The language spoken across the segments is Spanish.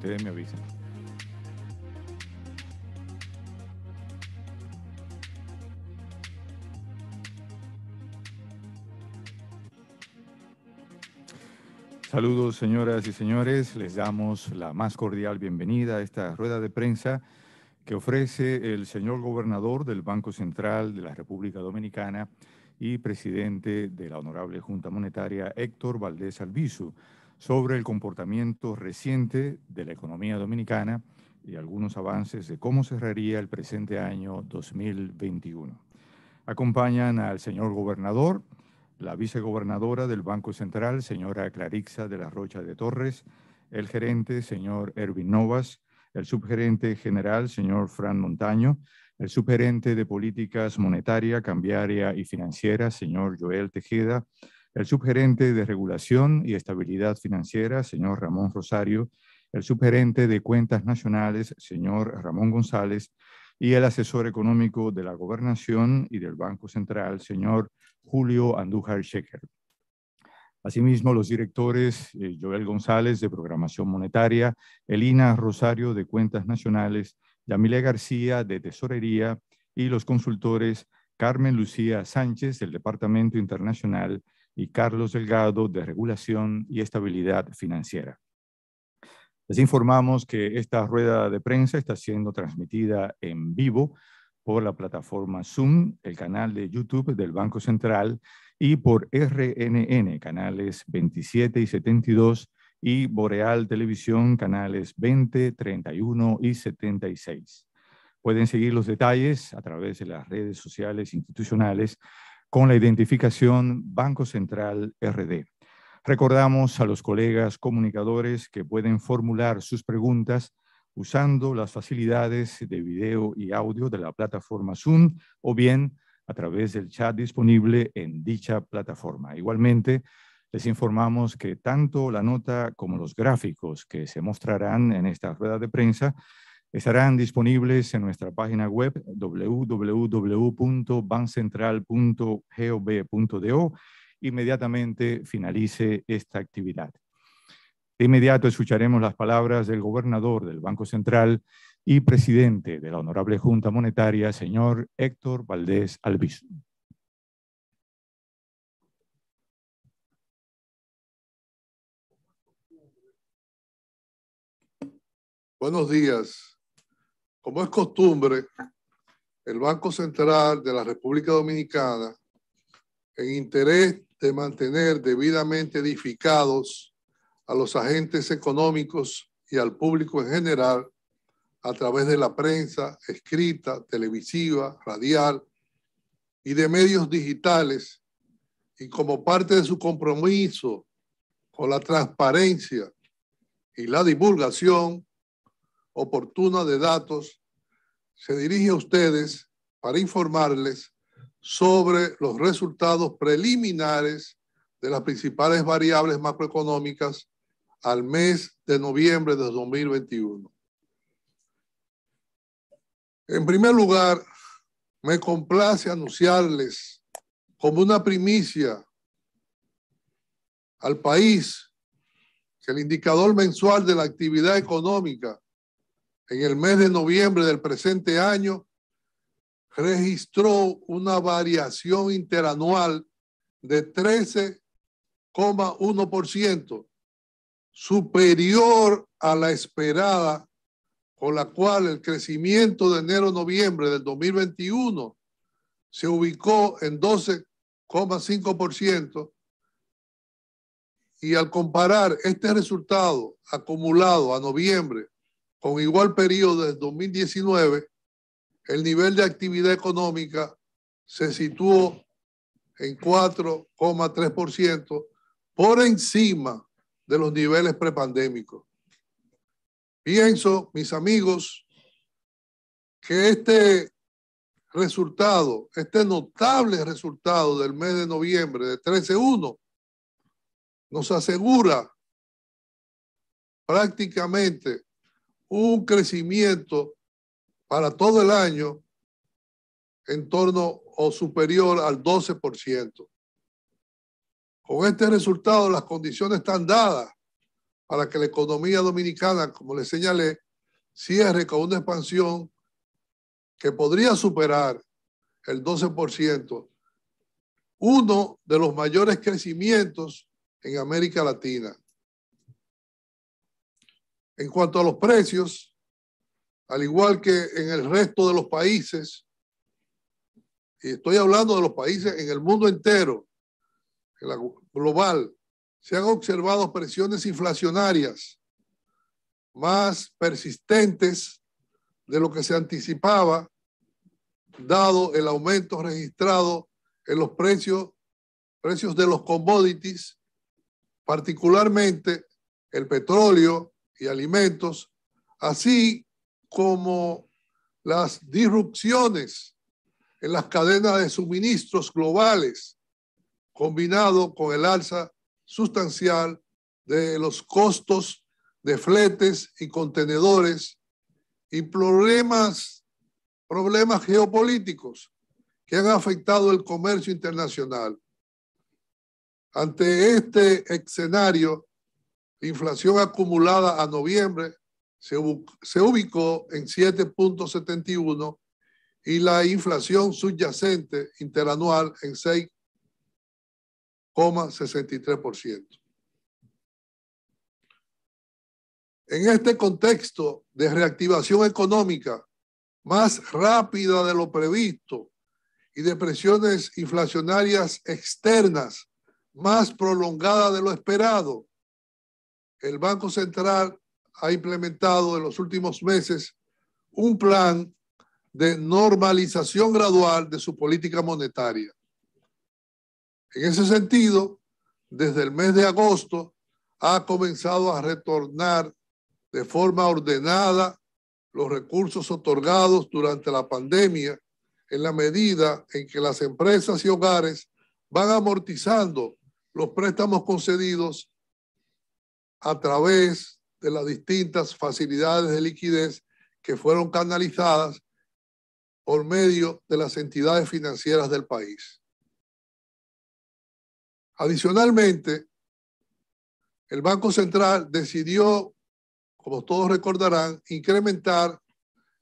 ustedes me avisan. Saludos, señoras y señores. Les damos la más cordial bienvenida a esta rueda de prensa que ofrece el señor gobernador del Banco Central de la República Dominicana y presidente de la Honorable Junta Monetaria, Héctor Valdés Albizu sobre el comportamiento reciente de la economía dominicana y algunos avances de cómo cerraría el presente año 2021. Acompañan al señor gobernador, la vicegobernadora del Banco Central, señora Clarixa de la Rocha de Torres, el gerente, señor Erwin Novas, el subgerente general, señor Fran Montaño, el subgerente de Políticas Monetaria, Cambiaria y Financiera, señor Joel Tejeda, el subgerente de Regulación y Estabilidad Financiera, señor Ramón Rosario, el subgerente de Cuentas Nacionales, señor Ramón González, y el asesor económico de la Gobernación y del Banco Central, señor Julio Andújar Sheker. Asimismo, los directores eh, Joel González de Programación Monetaria, Elina Rosario de Cuentas Nacionales, Yamile García de Tesorería y los consultores Carmen Lucía Sánchez del Departamento Internacional y Carlos Delgado de Regulación y Estabilidad Financiera. Les informamos que esta rueda de prensa está siendo transmitida en vivo por la plataforma Zoom, el canal de YouTube del Banco Central y por RNN, canales 27 y 72, y Boreal Televisión, canales 20, 31 y 76. Pueden seguir los detalles a través de las redes sociales institucionales con la identificación Banco Central RD. Recordamos a los colegas comunicadores que pueden formular sus preguntas usando las facilidades de video y audio de la plataforma Zoom o bien a través del chat disponible en dicha plataforma. Igualmente, les informamos que tanto la nota como los gráficos que se mostrarán en esta rueda de prensa estarán disponibles en nuestra página web www.bancentral.gov.do inmediatamente finalice esta actividad. De inmediato escucharemos las palabras del gobernador del Banco Central y presidente de la Honorable Junta Monetaria, señor Héctor Valdés albiz. Buenos días, como es costumbre, el Banco Central de la República Dominicana, en interés de mantener debidamente edificados a los agentes económicos y al público en general, a través de la prensa escrita, televisiva, radial y de medios digitales, y como parte de su compromiso con la transparencia y la divulgación, oportuna de datos, se dirige a ustedes para informarles sobre los resultados preliminares de las principales variables macroeconómicas al mes de noviembre de 2021. En primer lugar, me complace anunciarles como una primicia al país que el indicador mensual de la actividad económica en el mes de noviembre del presente año, registró una variación interanual de 13,1%, superior a la esperada, con la cual el crecimiento de enero-noviembre del 2021 se ubicó en 12,5%. Y al comparar este resultado acumulado a noviembre con igual periodo de 2019, el nivel de actividad económica se situó en 4,3% por encima de los niveles prepandémicos. Pienso, mis amigos, que este resultado, este notable resultado del mes de noviembre de 13.1, nos asegura prácticamente un crecimiento para todo el año en torno o superior al 12%. Con este resultado, las condiciones están dadas para que la economía dominicana, como les señalé, cierre con una expansión que podría superar el 12%, uno de los mayores crecimientos en América Latina. En cuanto a los precios, al igual que en el resto de los países, y estoy hablando de los países en el mundo entero, en la global, se han observado presiones inflacionarias más persistentes de lo que se anticipaba, dado el aumento registrado en los precios, precios de los commodities, particularmente el petróleo, y alimentos, así como las disrupciones en las cadenas de suministros globales, combinado con el alza sustancial de los costos de fletes y contenedores y problemas, problemas geopolíticos que han afectado el comercio internacional. Ante este escenario, inflación acumulada a noviembre se, se ubicó en 7.71 y la inflación subyacente interanual en 6,63%. En este contexto de reactivación económica más rápida de lo previsto y de presiones inflacionarias externas más prolongadas de lo esperado, el Banco Central ha implementado en los últimos meses un plan de normalización gradual de su política monetaria. En ese sentido, desde el mes de agosto ha comenzado a retornar de forma ordenada los recursos otorgados durante la pandemia en la medida en que las empresas y hogares van amortizando los préstamos concedidos a través de las distintas facilidades de liquidez que fueron canalizadas por medio de las entidades financieras del país. Adicionalmente, el Banco Central decidió, como todos recordarán, incrementar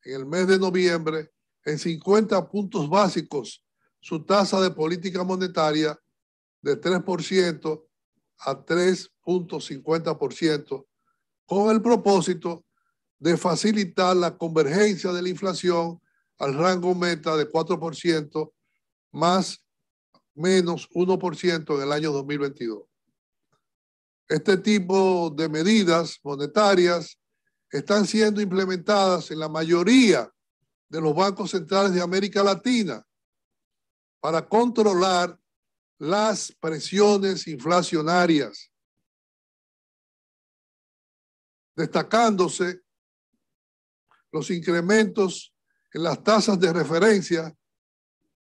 en el mes de noviembre en 50 puntos básicos su tasa de política monetaria de 3% a 3.50% con el propósito de facilitar la convergencia de la inflación al rango meta de 4% más menos 1% en el año 2022. Este tipo de medidas monetarias están siendo implementadas en la mayoría de los bancos centrales de América Latina para controlar las presiones inflacionarias, destacándose los incrementos en las tasas de referencia,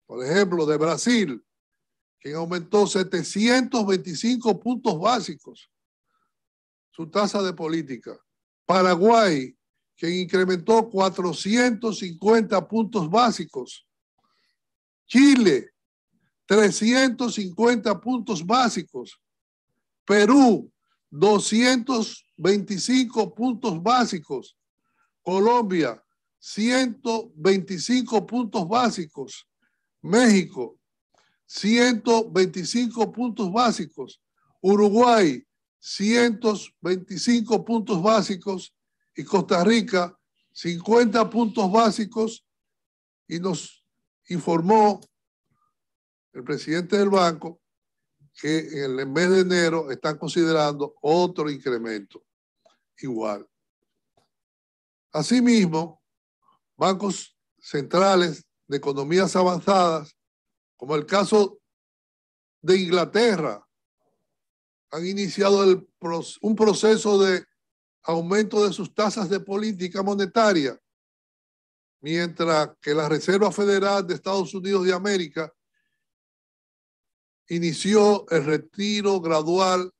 por ejemplo, de Brasil, que aumentó 725 puntos básicos su tasa de política. Paraguay, que incrementó 450 puntos básicos. Chile, 350 puntos básicos. Perú, 225 puntos básicos. Colombia, 125 puntos básicos. México, 125 puntos básicos. Uruguay, 125 puntos básicos. Y Costa Rica, 50 puntos básicos. Y nos informó el presidente del banco que en el mes de enero están considerando otro incremento igual. Asimismo, bancos centrales de economías avanzadas, como el caso de Inglaterra, han iniciado el, un proceso de aumento de sus tasas de política monetaria, mientras que la Reserva Federal de Estados Unidos de América inició el retiro gradual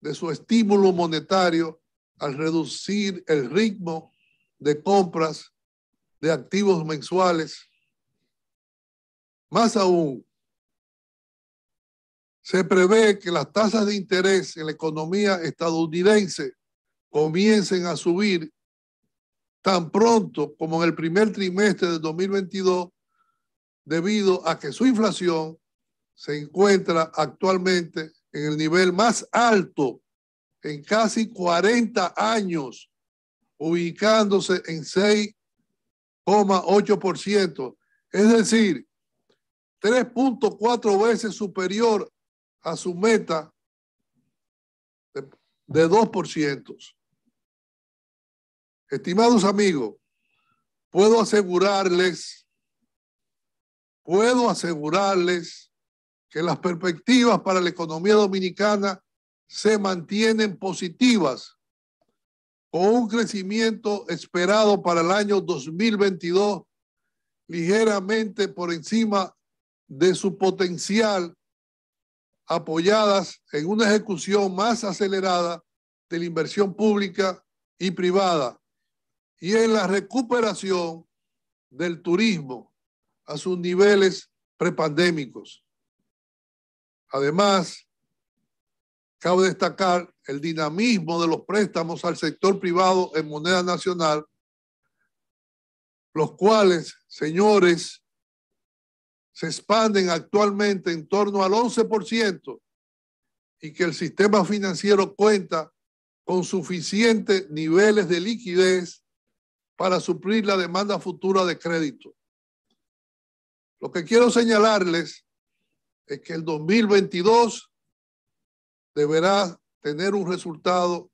de su estímulo monetario al reducir el ritmo de compras de activos mensuales. Más aún, se prevé que las tasas de interés en la economía estadounidense comiencen a subir tan pronto como en el primer trimestre de 2022 debido a que su inflación se encuentra actualmente en el nivel más alto en casi 40 años, ubicándose en 6,8%, es decir, 3.4 veces superior a su meta de, 2%. Estimados amigos, puedo asegurarles, puedo asegurarles las perspectivas para la economía dominicana se mantienen positivas, con un crecimiento esperado para el año 2022 ligeramente por encima de su potencial, apoyadas en una ejecución más acelerada de la inversión pública y privada y en la recuperación del turismo a sus niveles prepandémicos. Además, cabe destacar el dinamismo de los préstamos al sector privado en moneda nacional, los cuales, señores, se expanden actualmente en torno al 11% y que el sistema financiero cuenta con suficientes niveles de liquidez para suplir la demanda futura de crédito. Lo que quiero señalarles es que el 2022 deberá tener un resultado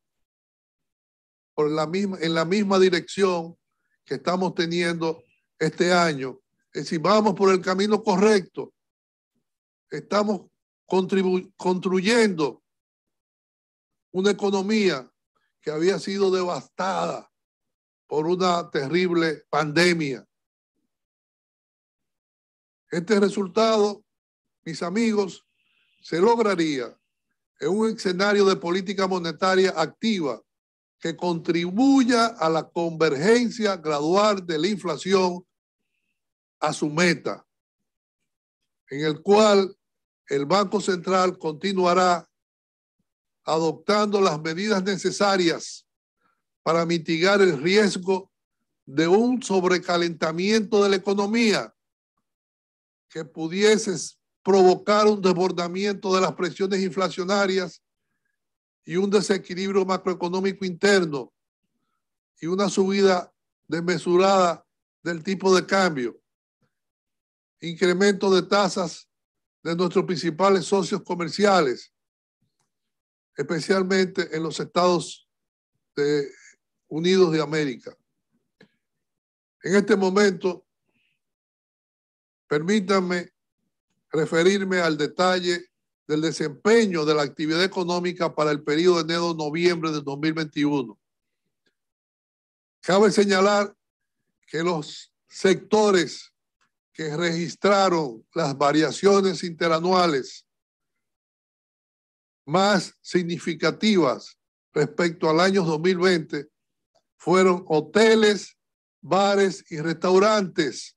por la misma, en la misma dirección que estamos teniendo este año. Es vamos por el camino correcto. Estamos construyendo una economía que había sido devastada por una terrible pandemia. Este resultado mis amigos, se lograría en un escenario de política monetaria activa que contribuya a la convergencia gradual de la inflación a su meta, en el cual el Banco Central continuará adoptando las medidas necesarias para mitigar el riesgo de un sobrecalentamiento de la economía que pudiese provocar un desbordamiento de las presiones inflacionarias y un desequilibrio macroeconómico interno y una subida desmesurada del tipo de cambio, incremento de tasas de nuestros principales socios comerciales, especialmente en los Estados de, Unidos de América. En este momento, permítanme referirme al detalle del desempeño de la actividad económica para el periodo de enero-noviembre de 2021. Cabe señalar que los sectores que registraron las variaciones interanuales más significativas respecto al año 2020 fueron hoteles, bares y restaurantes,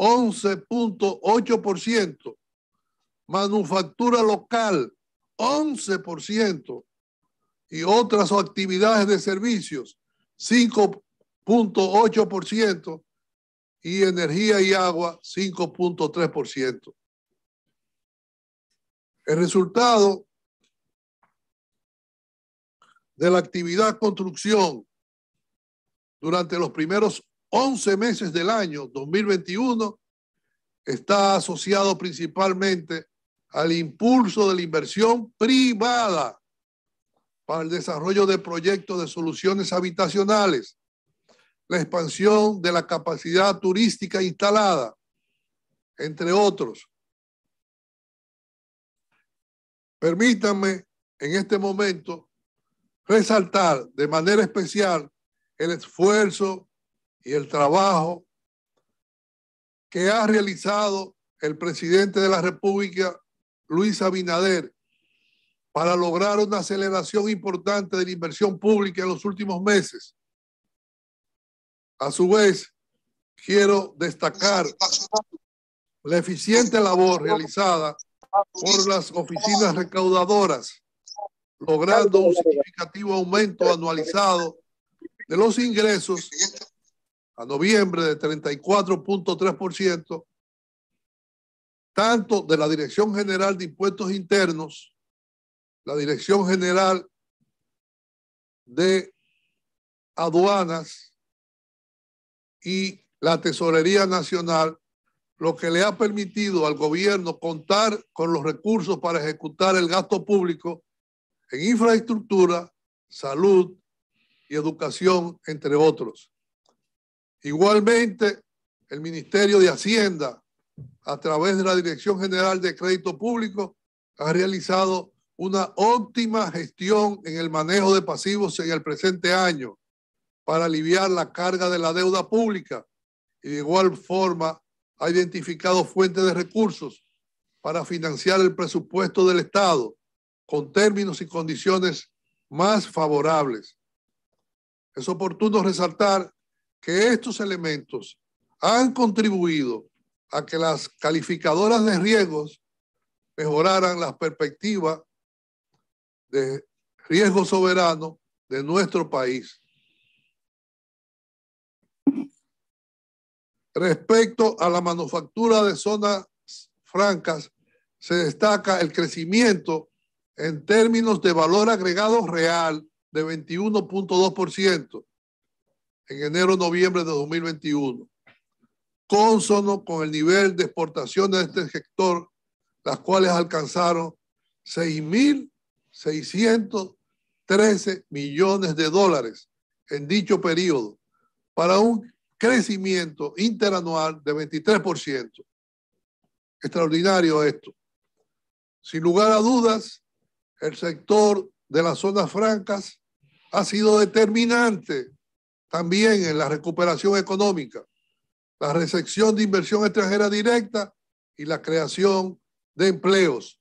11.8%. Manufactura local, 11%. Y otras actividades de servicios, 5.8%. Y energía y agua, 5.3%. El resultado de la actividad construcción durante los primeros 11 meses del año 2021 está asociado principalmente al impulso de la inversión privada para el desarrollo de proyectos de soluciones habitacionales, la expansión de la capacidad turística instalada, entre otros. Permítanme en este momento resaltar de manera especial el esfuerzo y el trabajo que ha realizado el presidente de la República, Luis Abinader, para lograr una aceleración importante de la inversión pública en los últimos meses. A su vez, quiero destacar la eficiente labor realizada por las oficinas recaudadoras, logrando un significativo aumento anualizado de los ingresos a noviembre de 34.3%, tanto de la Dirección General de Impuestos Internos, la Dirección General de Aduanas y la Tesorería Nacional, lo que le ha permitido al gobierno contar con los recursos para ejecutar el gasto público en infraestructura, salud y educación, entre otros. Igualmente, el Ministerio de Hacienda, a través de la Dirección General de Crédito Público, ha realizado una óptima gestión en el manejo de pasivos en el presente año para aliviar la carga de la deuda pública y de igual forma ha identificado fuentes de recursos para financiar el presupuesto del Estado con términos y condiciones más favorables. Es oportuno resaltar que estos elementos han contribuido a que las calificadoras de riesgos mejoraran las perspectivas de riesgo soberano de nuestro país. Respecto a la manufactura de zonas francas, se destaca el crecimiento en términos de valor agregado real de 21.2%, en enero-noviembre de 2021. Consono con el nivel de exportación de este sector, las cuales alcanzaron 6.613 millones de dólares en dicho periodo, para un crecimiento interanual de 23%. Extraordinario esto. Sin lugar a dudas, el sector de las zonas francas ha sido determinante también en la recuperación económica, la recepción de inversión extranjera directa y la creación de empleos.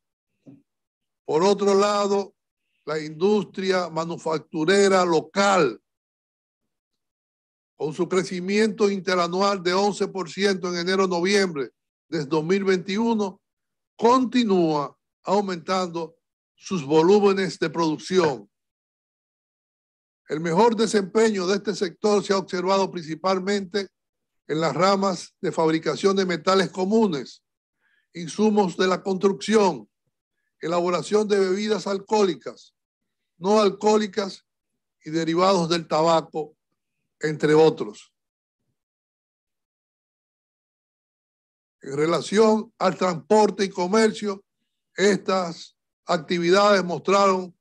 Por otro lado, la industria manufacturera local, con su crecimiento interanual de 11% en enero-noviembre de 2021, continúa aumentando sus volúmenes de producción el mejor desempeño de este sector se ha observado principalmente en las ramas de fabricación de metales comunes, insumos de la construcción, elaboración de bebidas alcohólicas, no alcohólicas y derivados del tabaco, entre otros. En relación al transporte y comercio, estas actividades mostraron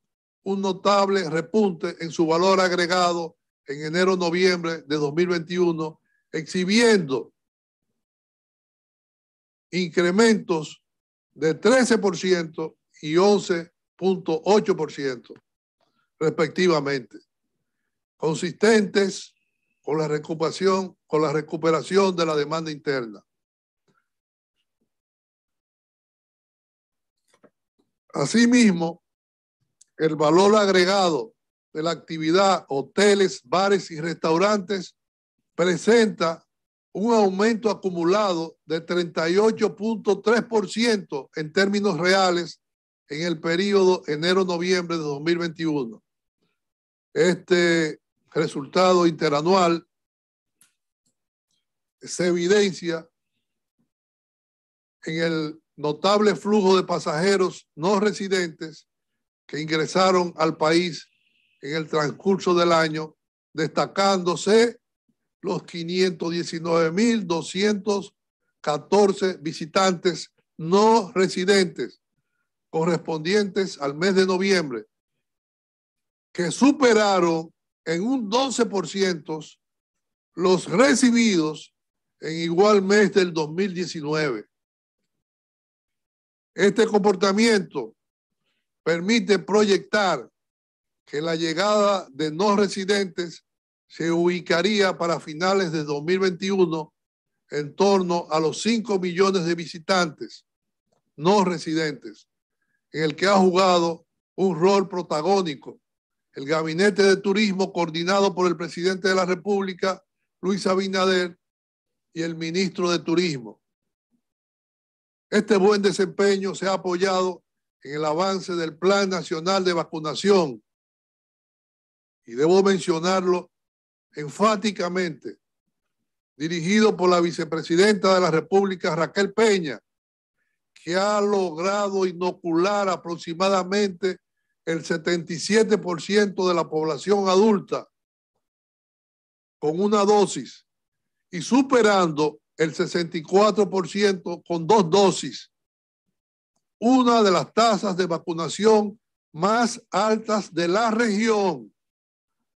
un notable repunte en su valor agregado en enero-noviembre de 2021, exhibiendo incrementos de 13% y 11.8% respectivamente, consistentes con la recuperación, con la recuperación de la demanda interna. Asimismo, el valor agregado de la actividad, hoteles, bares y restaurantes, presenta un aumento acumulado de 38.3% en términos reales en el periodo enero-noviembre de 2021. Este resultado interanual se evidencia en el notable flujo de pasajeros no residentes que ingresaron al país en el transcurso del año, destacándose los 519.214 visitantes no residentes correspondientes al mes de noviembre, que superaron en un 12% los recibidos en igual mes del 2019. Este comportamiento permite proyectar que la llegada de no residentes se ubicaría para finales de 2021 en torno a los 5 millones de visitantes no residentes, en el que ha jugado un rol protagónico el Gabinete de Turismo coordinado por el presidente de la República, Luis Abinader, y el ministro de Turismo. Este buen desempeño se ha apoyado en el avance del Plan Nacional de Vacunación. Y debo mencionarlo enfáticamente, dirigido por la vicepresidenta de la República, Raquel Peña, que ha logrado inocular aproximadamente el 77% de la población adulta con una dosis y superando el 64% con dos dosis una de las tasas de vacunación más altas de la región,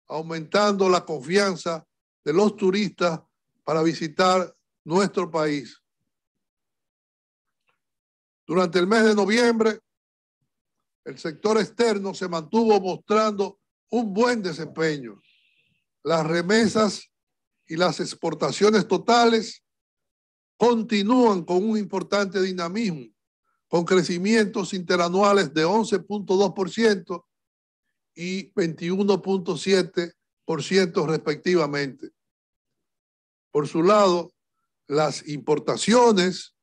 aumentando la confianza de los turistas para visitar nuestro país. Durante el mes de noviembre, el sector externo se mantuvo mostrando un buen desempeño. Las remesas y las exportaciones totales continúan con un importante dinamismo, con crecimientos interanuales de 11.2% y 21.7% respectivamente. Por su lado, las importaciones,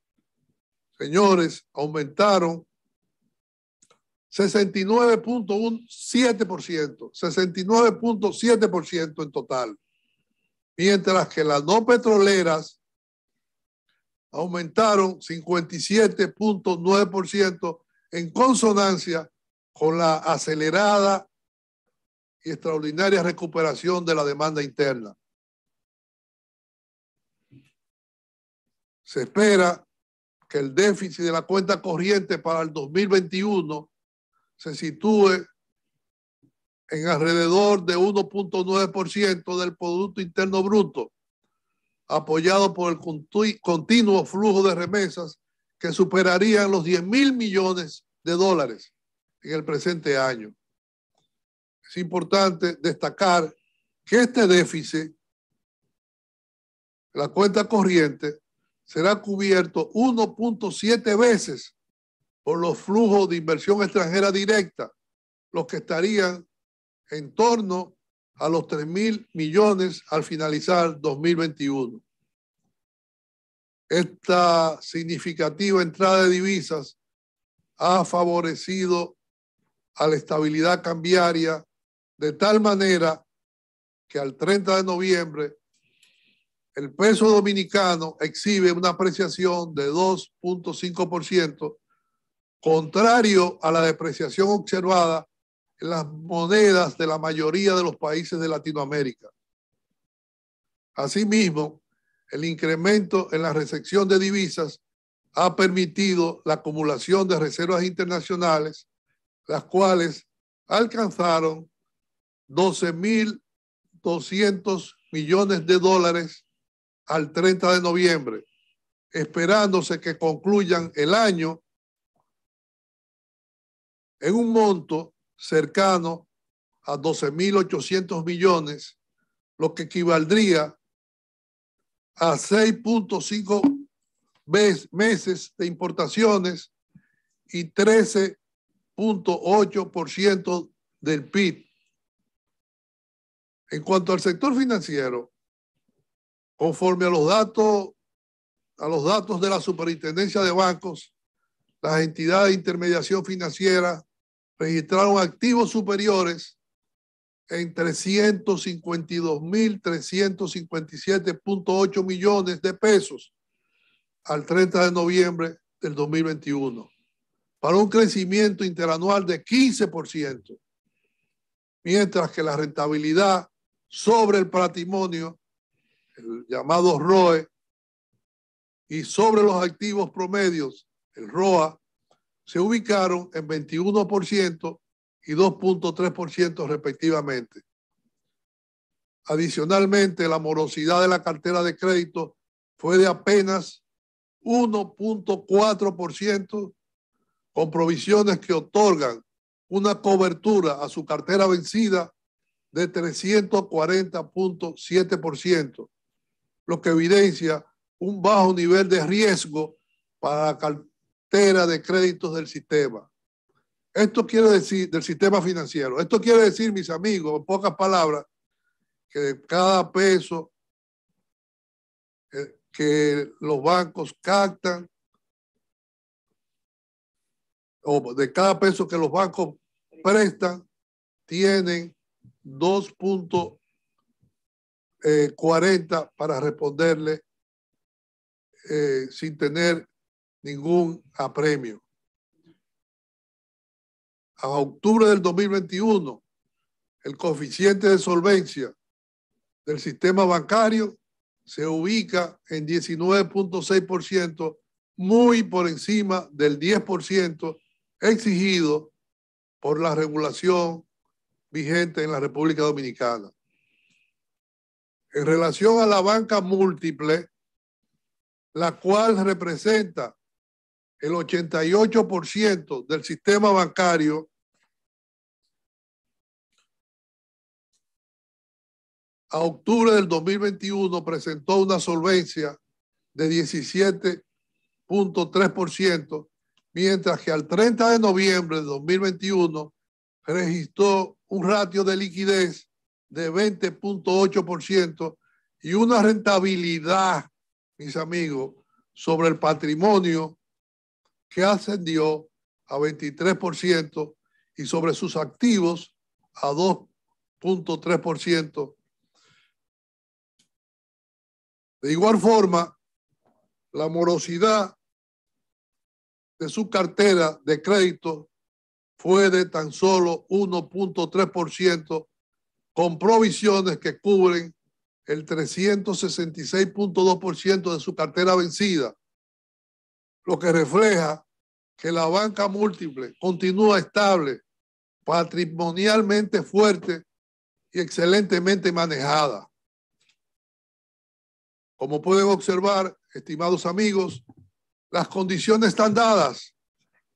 señores, aumentaron 69.7%, 69.7% en total, mientras que las no petroleras aumentaron 57.9% en consonancia con la acelerada y extraordinaria recuperación de la demanda interna. Se espera que el déficit de la cuenta corriente para el 2021 se sitúe en alrededor de 1.9% del Producto Interno Bruto, apoyado por el continuo flujo de remesas que superarían los 10 mil millones de dólares en el presente año. Es importante destacar que este déficit, la cuenta corriente, será cubierto 1.7 veces por los flujos de inversión extranjera directa, los que estarían en torno a los 3 mil millones al finalizar 2021. Esta significativa entrada de divisas ha favorecido a la estabilidad cambiaria de tal manera que al 30 de noviembre el peso dominicano exhibe una apreciación de 2.5%, contrario a la depreciación observada las monedas de la mayoría de los países de Latinoamérica. Asimismo, el incremento en la recepción de divisas ha permitido la acumulación de reservas internacionales, las cuales alcanzaron 12.200 millones de dólares al 30 de noviembre, esperándose que concluyan el año en un monto cercano a 12.800 millones, lo que equivaldría a 6.5 meses de importaciones y 13.8% del PIB. En cuanto al sector financiero, conforme a los datos a los datos de la Superintendencia de Bancos, las entidades de intermediación financiera registraron activos superiores en 352.357.8 millones de pesos al 30 de noviembre del 2021, para un crecimiento interanual de 15%, mientras que la rentabilidad sobre el patrimonio, el llamado ROE, y sobre los activos promedios, el ROA, se ubicaron en 21% y 2.3% respectivamente. Adicionalmente, la morosidad de la cartera de crédito fue de apenas 1.4%, con provisiones que otorgan una cobertura a su cartera vencida de 340.7%, lo que evidencia un bajo nivel de riesgo para la de créditos del sistema. Esto quiere decir, del sistema financiero. Esto quiere decir, mis amigos, en pocas palabras, que de cada peso eh, que los bancos captan, o de cada peso que los bancos prestan, tienen 2.40 eh, para responderle eh, sin tener ningún apremio. A octubre del 2021, el coeficiente de solvencia del sistema bancario se ubica en 19.6%, muy por encima del 10% exigido por la regulación vigente en la República Dominicana. En relación a la banca múltiple, la cual representa el 88% del sistema bancario a octubre del 2021 presentó una solvencia de 17.3%, mientras que al 30 de noviembre de 2021 registró un ratio de liquidez de 20.8% y una rentabilidad, mis amigos, sobre el patrimonio que ascendió a 23% y sobre sus activos a 2.3%. De igual forma, la morosidad de su cartera de crédito fue de tan solo 1.3% con provisiones que cubren el 366.2% de su cartera vencida lo que refleja que la banca múltiple continúa estable, patrimonialmente fuerte y excelentemente manejada. Como pueden observar, estimados amigos, las condiciones están dadas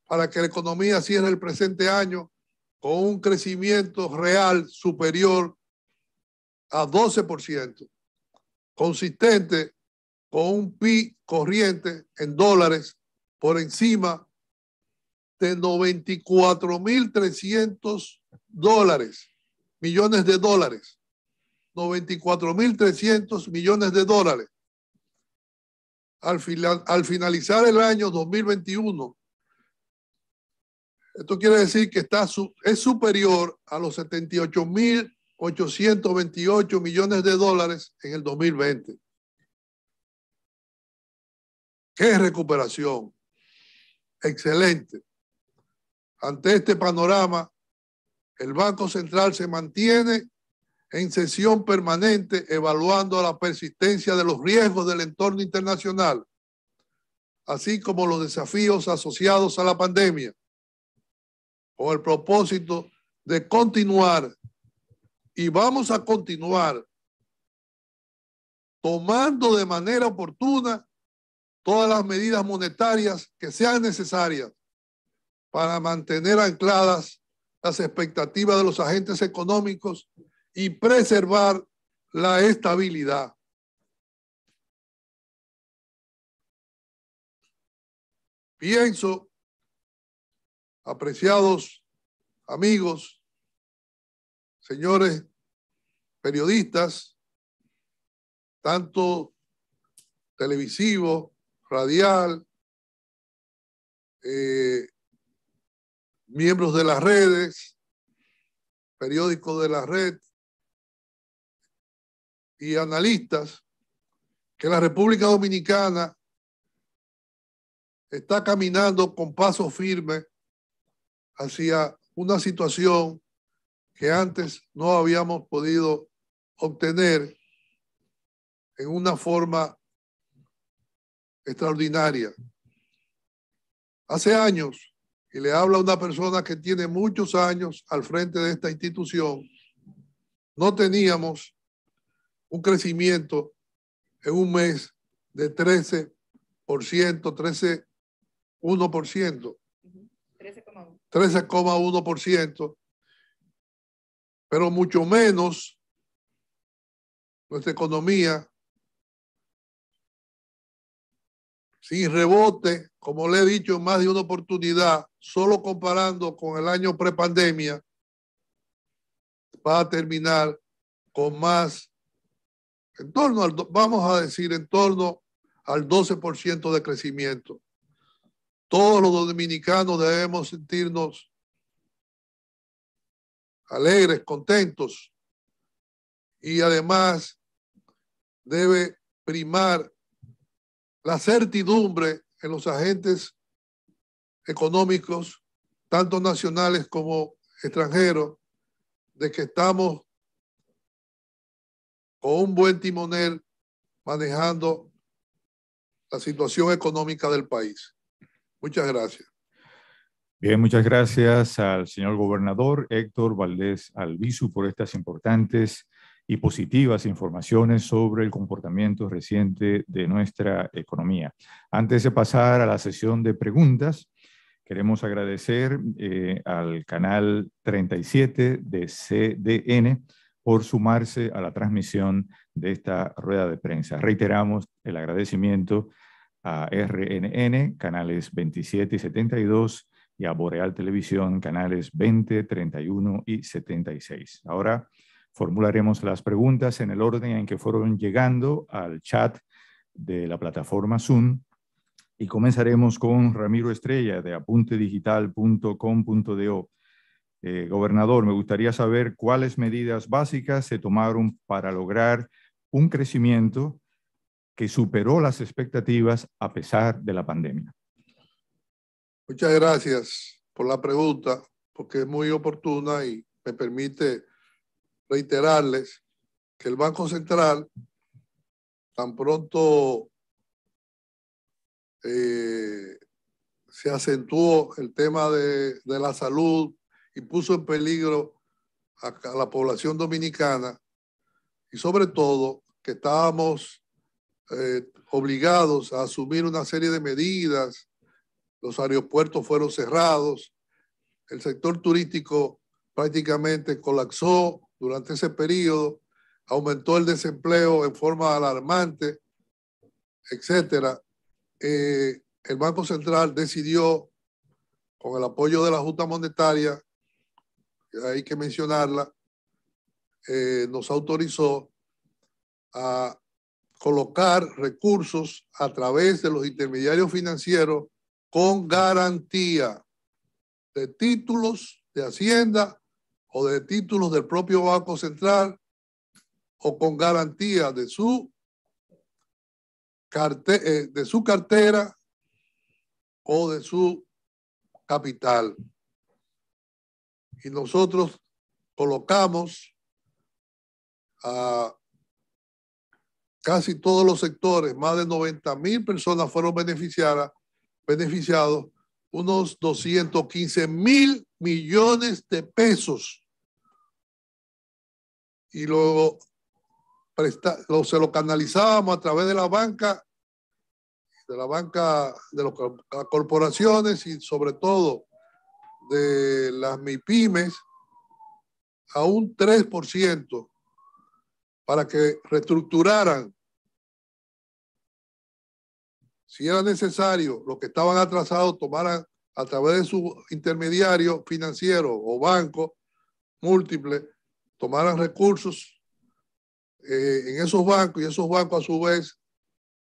para que la economía cierre el presente año con un crecimiento real superior a 12%, consistente con un PIB corriente en dólares por encima de 94.300 dólares, millones de dólares. 94.300 millones de dólares. Al, final, al finalizar el año 2021, esto quiere decir que está, es superior a los 78.828 millones de dólares en el 2020. ¿Qué recuperación? excelente. Ante este panorama, el Banco Central se mantiene en sesión permanente evaluando la persistencia de los riesgos del entorno internacional, así como los desafíos asociados a la pandemia, con el propósito de continuar y vamos a continuar tomando de manera oportuna todas las medidas monetarias que sean necesarias para mantener ancladas las expectativas de los agentes económicos y preservar la estabilidad. Pienso, apreciados amigos, señores periodistas, tanto televisivos radial, eh, miembros de las redes, periódicos de la red y analistas, que la República Dominicana está caminando con paso firme hacia una situación que antes no habíamos podido obtener en una forma extraordinaria. Hace años, y le habla a una persona que tiene muchos años al frente de esta institución, no teníamos un crecimiento en un mes de 13%, 13, 1%. 13,1%, pero mucho menos nuestra economía sin rebote, como le he dicho en más de una oportunidad, solo comparando con el año prepandemia, va a terminar con más, en torno al, vamos a decir, en torno al 12% de crecimiento. Todos los dominicanos debemos sentirnos alegres, contentos y además debe primar la certidumbre en los agentes económicos, tanto nacionales como extranjeros, de que estamos con un buen timonel manejando la situación económica del país. Muchas gracias. Bien, muchas gracias al señor gobernador Héctor Valdés Albizu por estas importantes y positivas informaciones sobre el comportamiento reciente de nuestra economía. Antes de pasar a la sesión de preguntas, queremos agradecer eh, al canal 37 de CDN por sumarse a la transmisión de esta rueda de prensa. Reiteramos el agradecimiento a RNN, canales 27 y 72, y a Boreal Televisión, canales 20, 31 y 76. Ahora Formularemos las preguntas en el orden en que fueron llegando al chat de la plataforma Zoom y comenzaremos con Ramiro Estrella de apuntedigital.com.do. Eh, gobernador, me gustaría saber cuáles medidas básicas se tomaron para lograr un crecimiento que superó las expectativas a pesar de la pandemia. Muchas gracias por la pregunta, porque es muy oportuna y me permite reiterarles que el Banco Central tan pronto eh, se acentuó el tema de, la salud y puso en peligro a, la población dominicana y sobre todo que estábamos eh, obligados a asumir una serie de medidas, los aeropuertos fueron cerrados, el sector turístico prácticamente colapsó, durante ese periodo, aumentó el desempleo en forma alarmante, etcétera. Eh, el Banco Central decidió, con el apoyo de la Junta Monetaria, hay que mencionarla, eh, nos autorizó a colocar recursos a través de los intermediarios financieros con garantía de títulos de Hacienda o de títulos del propio Banco Central o con garantía de su, carte, eh, de su cartera o de su capital. Y nosotros colocamos a casi todos los sectores, más de 90 mil personas fueron beneficiadas, beneficiados, unos 215 mil millones de pesos y lo, presta, se lo canalizábamos a través de la banca, de la banca de las corporaciones y sobre todo de las MIPIMES a un 3% para que reestructuraran, si era necesario, los que estaban atrasados tomaran a través de su intermediario financiero o banco múltiple tomaran recursos eh, en esos bancos y esos bancos a su vez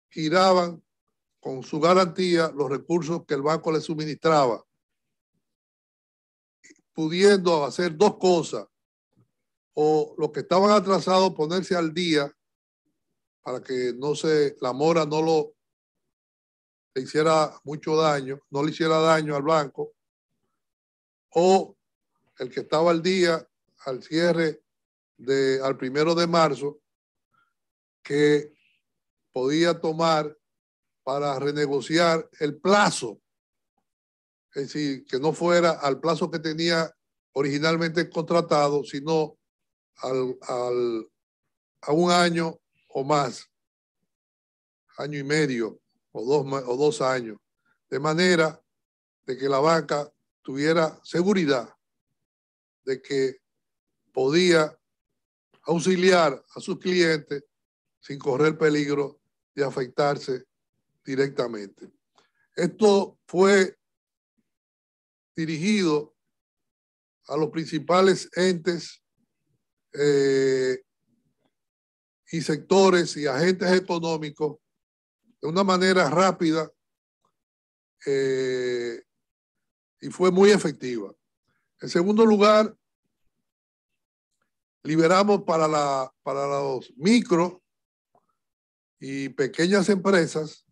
giraban con su garantía los recursos que el banco le suministraba, pudiendo hacer dos cosas, o los que estaban atrasados ponerse al día para que no se, la mora no lo le hiciera mucho daño, no le hiciera daño al banco, o el que estaba al día, al cierre, de, al primero de marzo que podía tomar para renegociar el plazo, es decir, que no fuera al plazo que tenía originalmente contratado, sino al, al, a un año o más, año y medio o dos, o dos años, de manera de que la banca tuviera seguridad de que podía auxiliar a sus clientes sin correr peligro de afectarse directamente. Esto fue dirigido a los principales entes eh, y sectores y agentes económicos de una manera rápida eh, y fue muy efectiva. En segundo lugar, liberamos para, la, para los micro y pequeñas empresas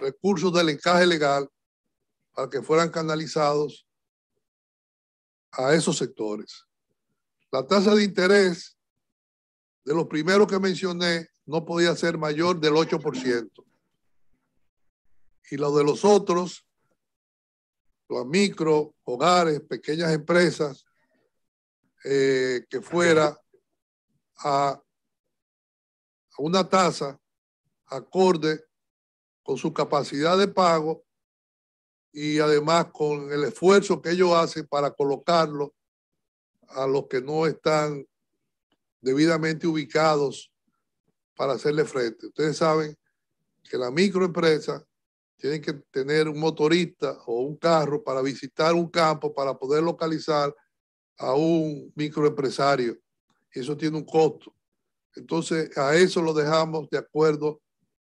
recursos del encaje legal para que fueran canalizados a esos sectores. La tasa de interés de los primeros que mencioné no podía ser mayor del 8%. Y los de los otros, los micro, hogares, pequeñas empresas, eh, que fuera a, a una tasa acorde con su capacidad de pago y además con el esfuerzo que ellos hacen para colocarlo a los que no están debidamente ubicados para hacerle frente. Ustedes saben que la microempresa tiene que tener un motorista o un carro para visitar un campo, para poder localizar a un microempresario. Eso tiene un costo. Entonces, a eso lo dejamos de acuerdo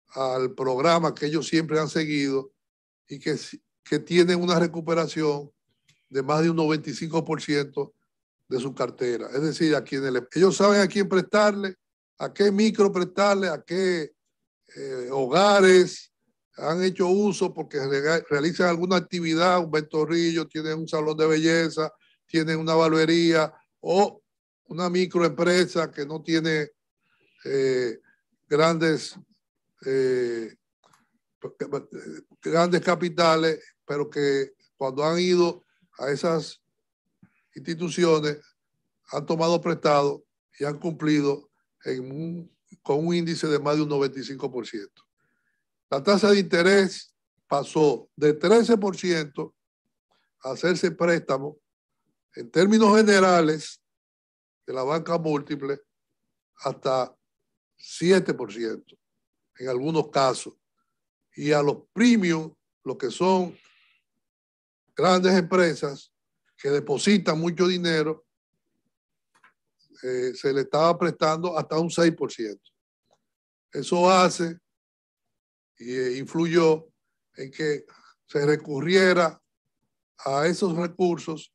al programa que ellos siempre han seguido y que, que tienen una recuperación de más de un 95% de su cartera. Es decir, a quienes ellos saben a quién prestarle, a qué micro prestarle, a qué eh, hogares han hecho uso porque realizan alguna actividad, un ventorrillo, tienen un salón de belleza, tienen una barbería o una microempresa que no tiene eh, grandes, eh, grandes capitales, pero que cuando han ido a esas instituciones han tomado prestado y han cumplido con un índice de más de un 95%. La tasa de interés pasó de 13% a hacerse préstamo en términos generales de la banca múltiple hasta 7% en algunos casos. Y a los premium, lo que son grandes empresas que depositan mucho dinero, eh, se le estaba prestando hasta un 6%. Eso hace e influyó en que se recurriera a esos recursos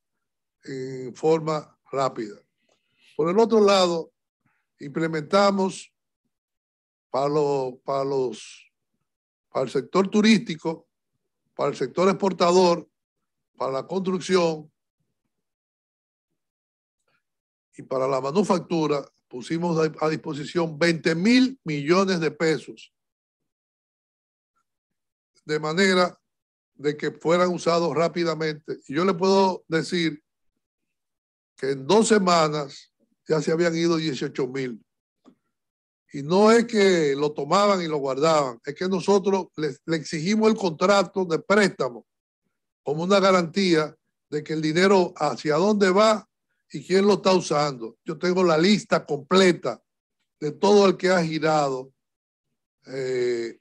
en forma rápida. Por el otro lado, implementamos para, para, los, para el sector turístico, para el sector exportador, para la construcción y para la manufactura, pusimos a disposición 20 mil millones de pesos de manera de que fueran usados rápidamente. yo le puedo decir en dos semanas ya se habían ido 18 mil. Y no es que lo tomaban y lo guardaban, es que nosotros le, exigimos el contrato de préstamo como una garantía de que el dinero hacia dónde va y quién lo está usando. Yo tengo la lista completa de todo el que ha girado eh,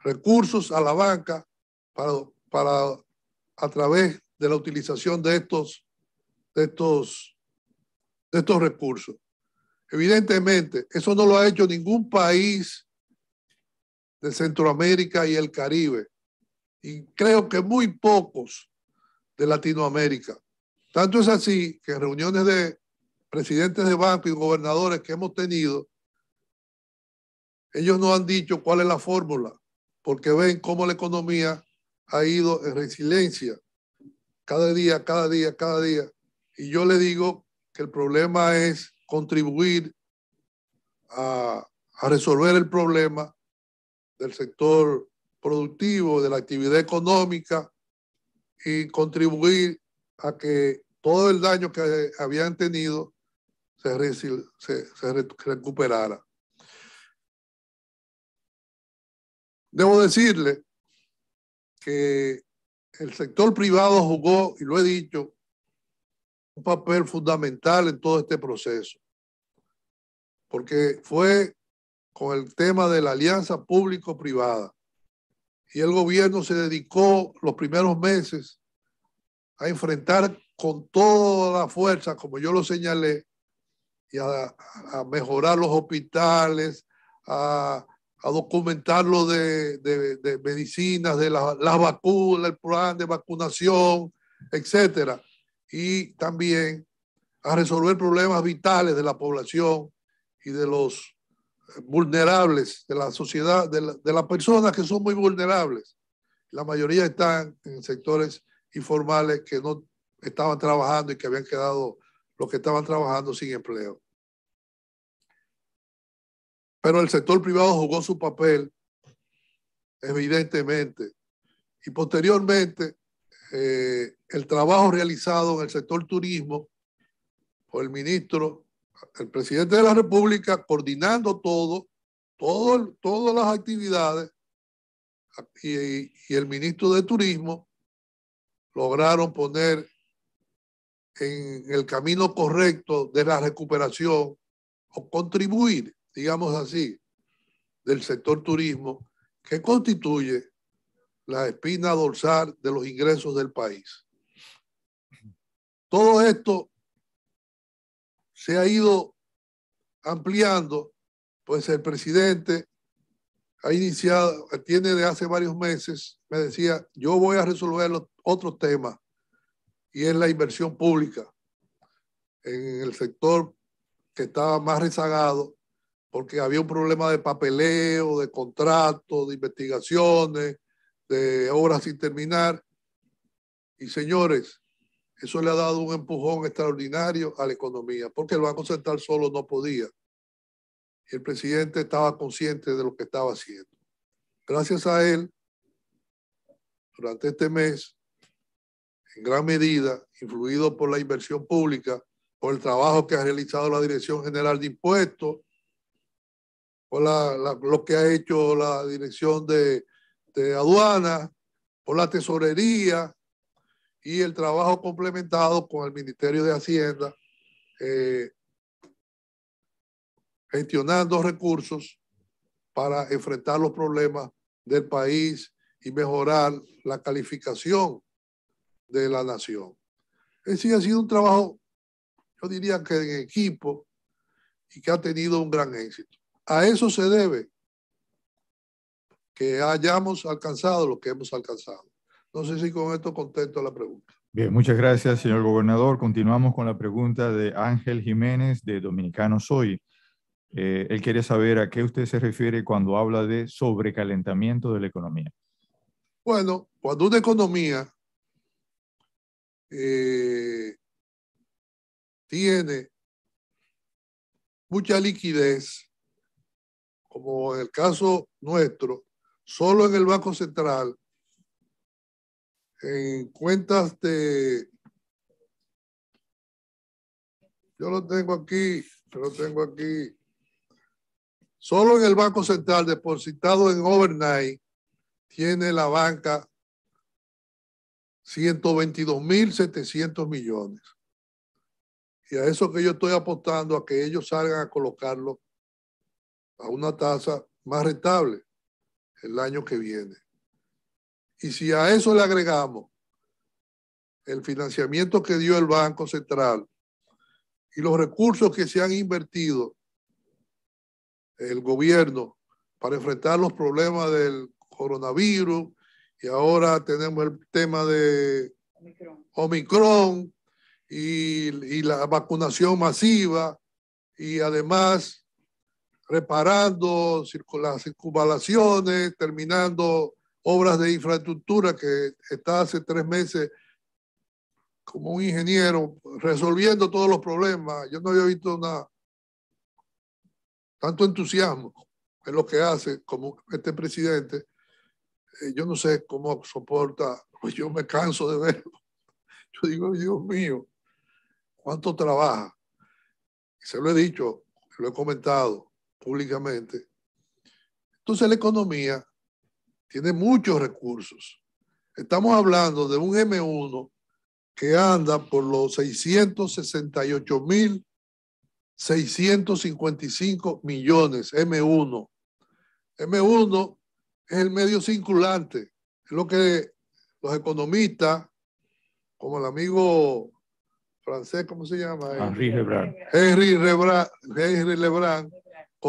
recursos a la banca para, para a través de la utilización de estos de estos, estos recursos. Evidentemente, eso no lo ha hecho ningún país de Centroamérica y el Caribe, y creo que muy pocos de Latinoamérica. Tanto es así que en reuniones de presidentes de banco y gobernadores que hemos tenido, ellos no han dicho cuál es la fórmula, porque ven cómo la economía ha ido en resiliencia cada día, cada día, cada día. Y yo le digo que el problema es contribuir a, resolver el problema del sector productivo, de la actividad económica y contribuir a que todo el daño que habían tenido se, se recuperara. Debo decirle que el sector privado jugó, y lo he dicho, un papel fundamental en todo este proceso, porque fue con el tema de la alianza público-privada y el gobierno se dedicó los primeros meses a enfrentar con toda la fuerza, como yo lo señalé, y a, mejorar los hospitales, a, a documentar lo de, medicinas, de las la vacunas, el plan de vacunación, etcétera y también a resolver problemas vitales de la población y de los eh, vulnerables de la sociedad, de, las personas que son muy vulnerables. La mayoría están en sectores informales que no estaban trabajando y que habían quedado los que estaban trabajando sin empleo. Pero el sector privado jugó su papel, evidentemente. Y posteriormente, eh, el trabajo realizado en el sector turismo por el ministro, el presidente de la República, coordinando todo, todas las actividades y el ministro de Turismo lograron poner en el camino correcto de la recuperación o contribuir, digamos así, del sector turismo, que constituye la espina dorsal de los ingresos del país. Todo esto se ha ido ampliando, pues el presidente ha iniciado, tiene de hace varios meses, me decía, yo voy a resolver los otros temas, y es la inversión pública en el sector que estaba más rezagado, porque había un problema de papeleo, de contratos, de investigaciones, de obras sin terminar. Y señores, eso le ha dado un empujón extraordinario a la economía, porque el Banco Central solo no podía. El presidente estaba consciente de lo que estaba haciendo. Gracias a él, durante este mes, en gran medida, influido por la inversión pública, por el trabajo que ha realizado la Dirección General de Impuestos, por la, lo que ha hecho la Dirección de de este, aduana, por la tesorería y el trabajo complementado con el Ministerio de Hacienda, eh, gestionando recursos para enfrentar los problemas del país y mejorar la calificación de la nación. ese ha sido un trabajo, yo diría que en equipo, y que ha tenido un gran éxito. A eso se debe que hayamos alcanzado lo que hemos alcanzado. No sé si con esto contesto la pregunta. Bien, muchas gracias, señor gobernador. Continuamos con la pregunta de Ángel Jiménez de Dominicano Soy. Eh, él quiere saber a qué usted se refiere cuando habla de sobrecalentamiento de la economía. Bueno, cuando una economía eh, tiene mucha liquidez, como en el caso nuestro, solo en el Banco Central, en cuentas de... Yo lo tengo aquí, yo lo tengo aquí. Solo en el Banco Central depositado en overnight tiene la banca 122.700 millones. Y a eso que yo estoy apostando, a que ellos salgan a colocarlo a una tasa más rentable el año que viene. Y si a eso le agregamos el financiamiento que dio el Banco Central y los recursos que se han invertido el gobierno para enfrentar los problemas del coronavirus y ahora tenemos el tema de Omicron, y, y la vacunación masiva y además reparando las circunvalaciones, terminando obras de infraestructura que está hace tres meses como un ingeniero resolviendo todos los problemas. Yo no había visto nada, tanto entusiasmo en lo que hace como este presidente. Eh, yo no sé cómo soporta, pues yo me canso de verlo. Yo digo, Dios mío, cuánto trabaja. Se lo he dicho, lo he comentado públicamente. Entonces la economía tiene muchos recursos. Estamos hablando de un M1 que anda por los 668.655 millones, M1. M1 es el medio circulante, es lo que los economistas, como el amigo francés, ¿cómo se llama? Henry Lebrun. Henry Lebrun,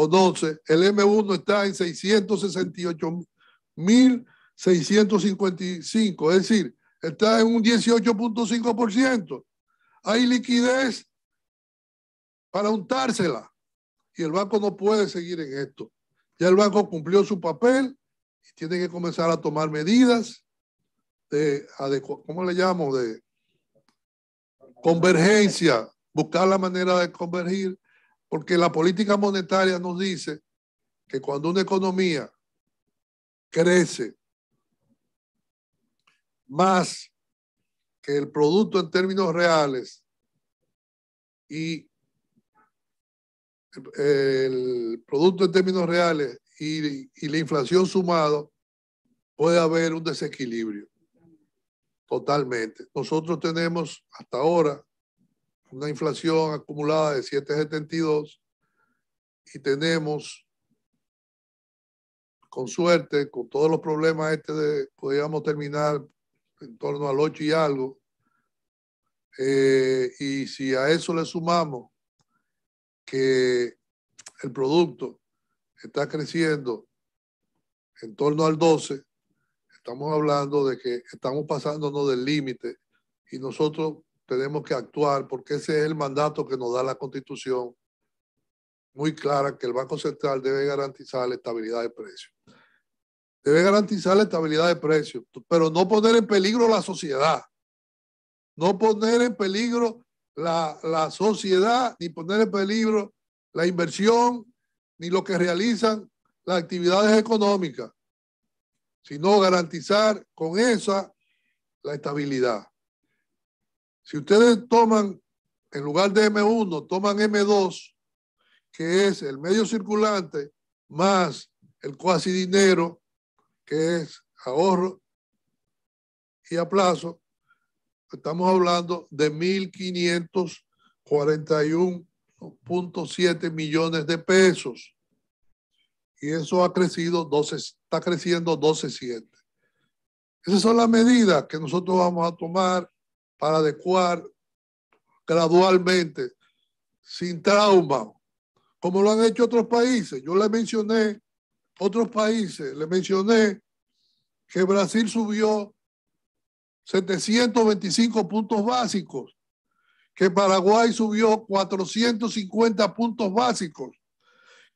12, el M1 está en 668.655, es decir, está en un 18.5%. Hay liquidez para untársela y el banco no puede seguir en esto. Ya el banco cumplió su papel y tiene que comenzar a tomar medidas de, ¿cómo le llamo? De convergencia, buscar la manera de convergir porque la política monetaria nos dice que cuando una economía crece más que el producto en términos reales y eh, el producto en términos reales y, la inflación sumado, puede haber un desequilibrio. Totalmente. Nosotros tenemos hasta ahora una inflación acumulada de 7,72 y tenemos, con suerte, con todos los problemas este de, podríamos terminar en torno al 8 y algo. Eh, y si a eso le sumamos que el producto está creciendo en torno al 12, estamos hablando de que estamos pasándonos del límite y nosotros tenemos que actuar porque ese es el mandato que nos da la Constitución muy clara que el Banco Central debe garantizar la estabilidad de precios. Debe garantizar la estabilidad de precios, pero no poner en peligro la sociedad. No poner en peligro la, sociedad, ni poner en peligro la inversión, ni lo que realizan las actividades económicas, sino garantizar con esa la estabilidad. Si ustedes toman, en lugar de M1, toman M2, que es el medio circulante más el cuasi dinero, que es ahorro y a plazo, estamos hablando de 1.541.7 millones de pesos. Y eso ha crecido 12, está creciendo 12.7. Esas son las medidas que nosotros vamos a tomar para adecuar gradualmente, sin trauma, como lo han hecho otros países. Yo le mencioné otros países, le mencioné que Brasil subió 725 puntos básicos, que Paraguay subió 450 puntos básicos,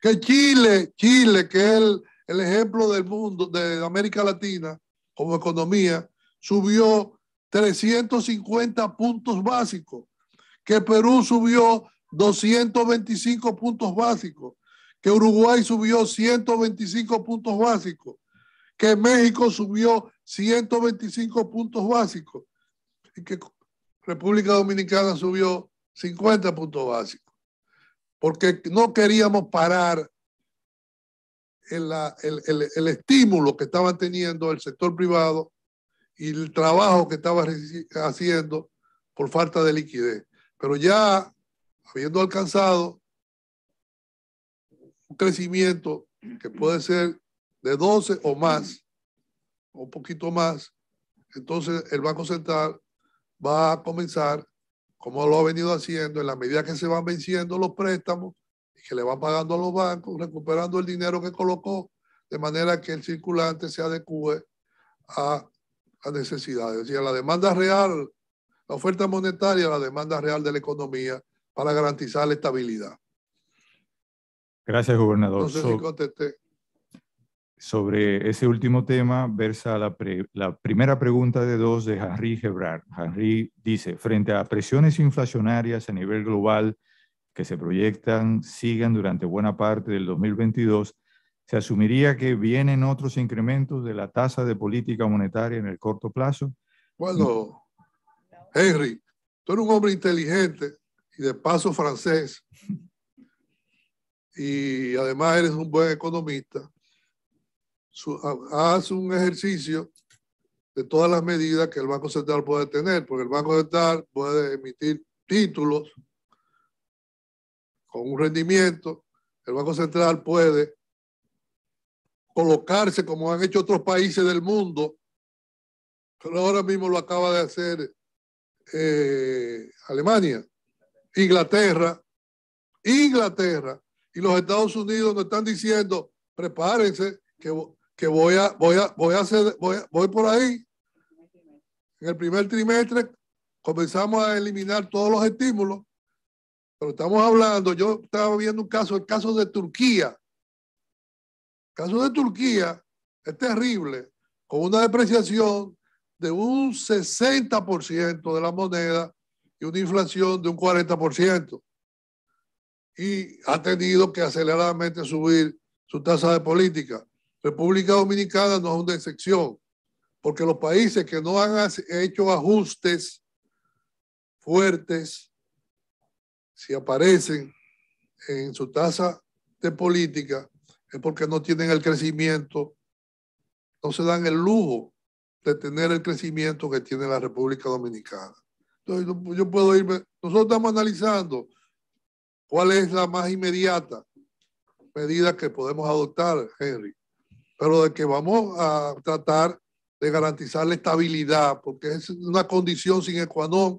que Chile, Chile, que es el, el ejemplo del mundo, de América Latina como economía, subió 350 puntos básicos, que Perú subió 225 puntos básicos, que Uruguay subió 125 puntos básicos, que México subió 125 puntos básicos y que República Dominicana subió 50 puntos básicos, porque no queríamos parar el, el, estímulo que estaba teniendo el sector privado y el trabajo que estaba haciendo por falta de liquidez. Pero ya habiendo alcanzado un crecimiento que puede ser de 12 o más, o un poquito más, entonces el Banco Central va a comenzar, como lo ha venido haciendo, en la medida que se van venciendo los préstamos y que le van pagando a los bancos, recuperando el dinero que colocó, de manera que el circulante se adecue a a necesidades y a la demanda real, la oferta monetaria, la demanda real de la economía para garantizar la estabilidad. Gracias, gobernador. Sobre ese último tema, versa la, primera pregunta de dos de Henry Gebrard. Henry dice, frente a presiones inflacionarias a nivel global que se proyectan, sigan durante buena parte del 2022, se asumiría que vienen otros incrementos de la tasa de política monetaria en el corto plazo. Bueno, Henry, tú eres un hombre inteligente y de paso francés. Y además eres un buen economista. Haz un ejercicio de todas las medidas que el Banco Central puede tener, porque el Banco Central puede emitir títulos con un rendimiento. El Banco Central puede colocarse como han hecho otros países del mundo. Pero ahora mismo lo acaba de hacer eh, Alemania, Inglaterra, Inglaterra y los Estados Unidos nos están diciendo, prepárense, que, que voy, a, voy, a, voy, a hacer, voy, voy por ahí. En el primer trimestre comenzamos a eliminar todos los estímulos, pero estamos hablando, yo estaba viendo un caso, el caso de Turquía, el caso de Turquía es terrible, con una depreciación de un 60% de la moneda y una inflación de un 40%. Y ha tenido que aceleradamente subir su tasa de política. República Dominicana no es una excepción, porque los países que no han hecho ajustes fuertes, si aparecen en su tasa de política, es porque no tienen el crecimiento, no se dan el lujo de tener el crecimiento que tiene la República Dominicana. Entonces, yo puedo irme, nosotros estamos analizando cuál es la más inmediata medida que podemos adoptar, Henry, pero de que vamos a tratar de garantizar la estabilidad, porque es una condición sin ecuador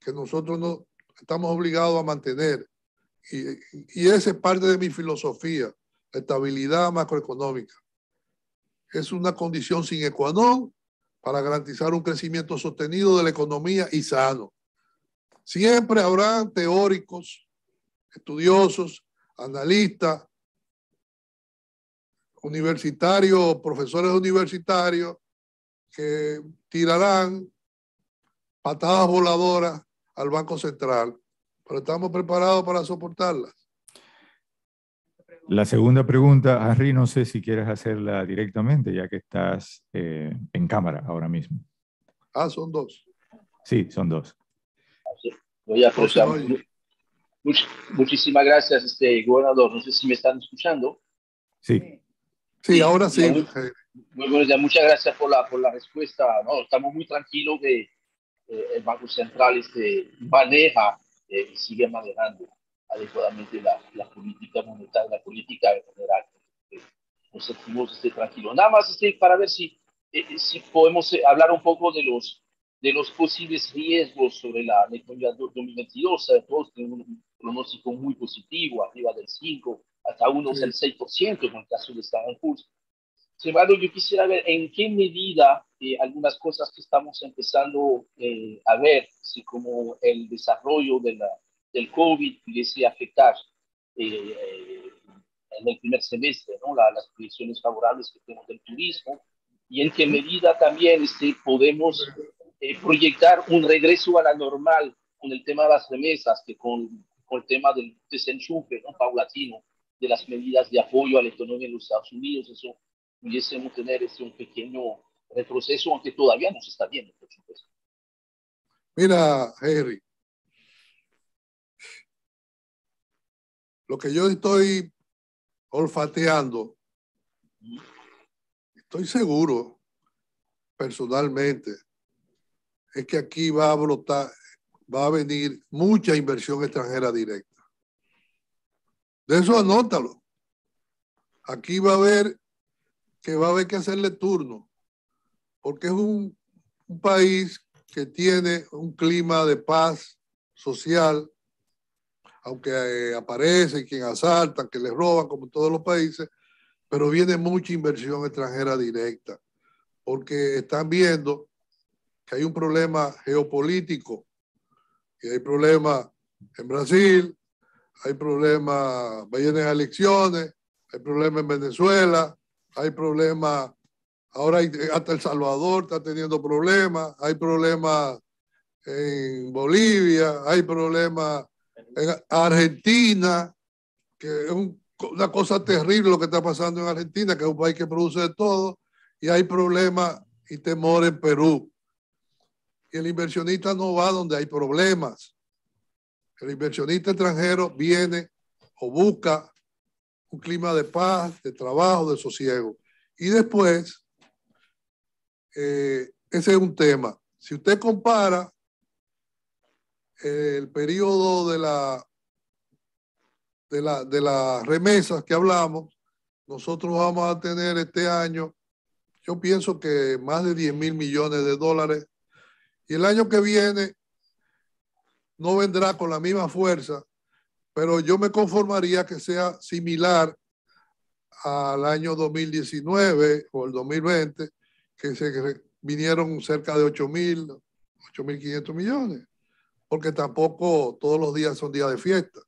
que nosotros no estamos obligados a mantener. Y, y esa es parte de mi filosofía estabilidad macroeconómica. Es una condición sin ecuador para garantizar un crecimiento sostenido de la economía y sano. Siempre habrá teóricos, estudiosos, analistas, universitarios, profesores universitarios, que tirarán patadas voladoras al Banco Central, pero estamos preparados para soportarlas. La segunda pregunta, Harry, no sé si quieres hacerla directamente, ya que estás eh, en cámara ahora mismo. Ah, son dos. Sí, son dos. Voy a muchísimas gracias, este, gobernador. No sé si me están escuchando. Sí. Sí, ahora sí. Muy, buenos días. Muchas gracias por la, por la respuesta. No, estamos muy tranquilos que eh, el Banco Central este, maneja eh, y sigue manejando adecuadamente la, política monetaria, la política en general. Pues este, tranquilo, este, tranquilos. Nada más este, para ver si, eh, eh, si podemos eh, hablar un poco de los, de los posibles riesgos sobre la, economía 2022. Todos tenemos un pronóstico muy positivo, arriba del 5, hasta unos del 6% en el caso de Standard Poor's. Sin embargo, yo quisiera ver en qué medida algunas cosas que estamos empezando a ver, así como el desarrollo de la, el COVID pudiese afectar eh, eh, en el primer semestre ¿no? las proyecciones favorables que tenemos del turismo y en qué medida también este, podemos eh, proyectar un regreso a la normal con el tema de las remesas, que con, el tema del desenchufe paulatino de las medidas de apoyo a la economía en los Estados Unidos, eso pudiésemos tener este, un pequeño retroceso, aunque todavía no se está viendo, por supuesto. Mira, Henry, lo que yo estoy olfateando, estoy seguro personalmente, es que aquí va a brotar, va a venir mucha inversión extranjera directa. De eso anótalo. Aquí va a haber que va a haber que hacerle turno, porque es un, un país que tiene un clima de paz social, aunque eh, aparecen quien asaltan, que les roban, como en todos los países, pero viene mucha inversión extranjera directa, porque están viendo que hay un problema geopolítico, que hay problemas en Brasil, hay problemas, vienen elecciones, hay problemas en Venezuela, hay problemas, ahora eh, hasta El Salvador está teniendo problemas, hay problemas en Bolivia, hay problemas en Argentina, que es una cosa terrible lo que está pasando en Argentina, que es un país que produce de todo, y hay problemas y temor en Perú. Y el inversionista no va donde hay problemas. El inversionista extranjero viene o busca un clima de paz, de trabajo, de sosiego. Y después, eh, ese es un tema. Si usted compara el periodo de la, de, la, de las remesas que hablamos, nosotros vamos a tener este año, yo pienso que más de 10 mil millones de dólares. Y el año que viene no vendrá con la misma fuerza, pero yo me conformaría que sea similar al año 2019 o el 2020, que se vinieron cerca de 8 mil, 8 mil 500 millones porque tampoco todos los días son días de fiesta.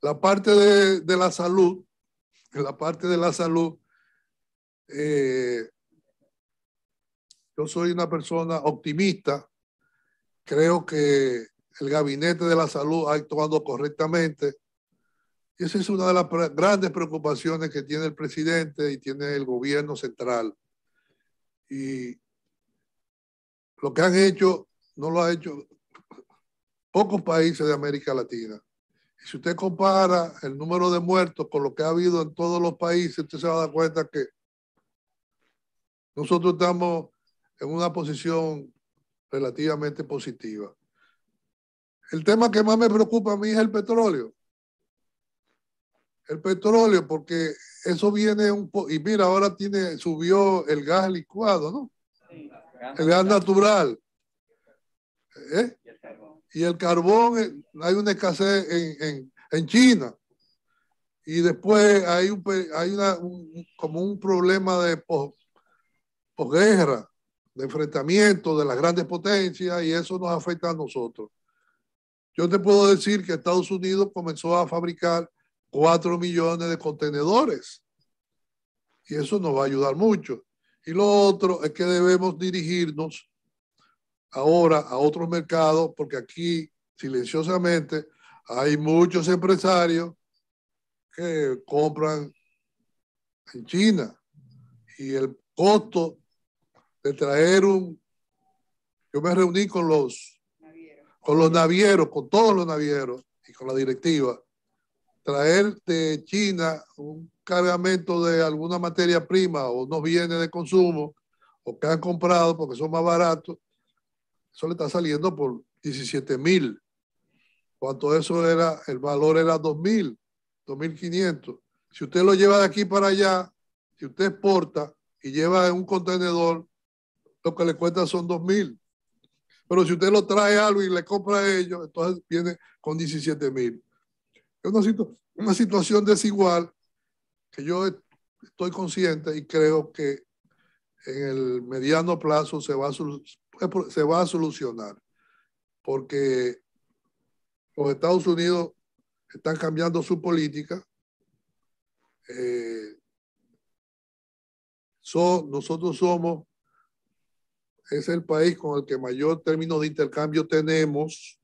La parte de, la salud, la parte de la salud, eh, yo soy una persona optimista, creo que el gabinete de la salud ha actuado correctamente. esa es una de las grandes preocupaciones que tiene el presidente y tiene el gobierno central. Y lo que han hecho, no lo ha hecho, pocos países de América Latina. Y si usted compara el número de muertos con lo que ha habido en todos los países, usted se va a dar cuenta que nosotros estamos en una posición relativamente positiva. El tema que más me preocupa a mí es el petróleo. El petróleo, porque eso viene un poco, y mira, ahora tiene, subió el gas licuado, ¿no? El gas natural. ¿Eh? y el carbón, eh, hay una escasez en, China. Y después hay, un, hay una, como un problema de posguerra, de enfrentamiento de las grandes potencias y eso nos afecta a nosotros. Yo te puedo decir que Estados Unidos comenzó a fabricar 4 millones de contenedores y eso nos va a ayudar mucho. Y lo otro es que debemos dirigirnos ahora a otro mercado, porque aquí silenciosamente hay muchos empresarios que compran en China y el costo de traer un... Yo me reuní con los, con los navieros, con todos los navieros y con la directiva, traer de China un cargamento de alguna materia prima o no viene de consumo o que han comprado porque son más baratos, eso le está saliendo por 17 mil. ¿Cuánto eso era? El valor era 2.000, 2.500. Si usted lo lleva de aquí para allá, si usted exporta y lleva en un contenedor, lo que le cuesta son mil, Pero si usted lo trae a algo y le compra a ellos, entonces viene con 17.000. Es una, situación desigual que yo e-, estoy consciente y creo que en el mediano plazo se va a se va a solucionar, porque los Estados Unidos están cambiando su política. Eh, nosotros somos, es el país con el que mayor término de intercambio tenemos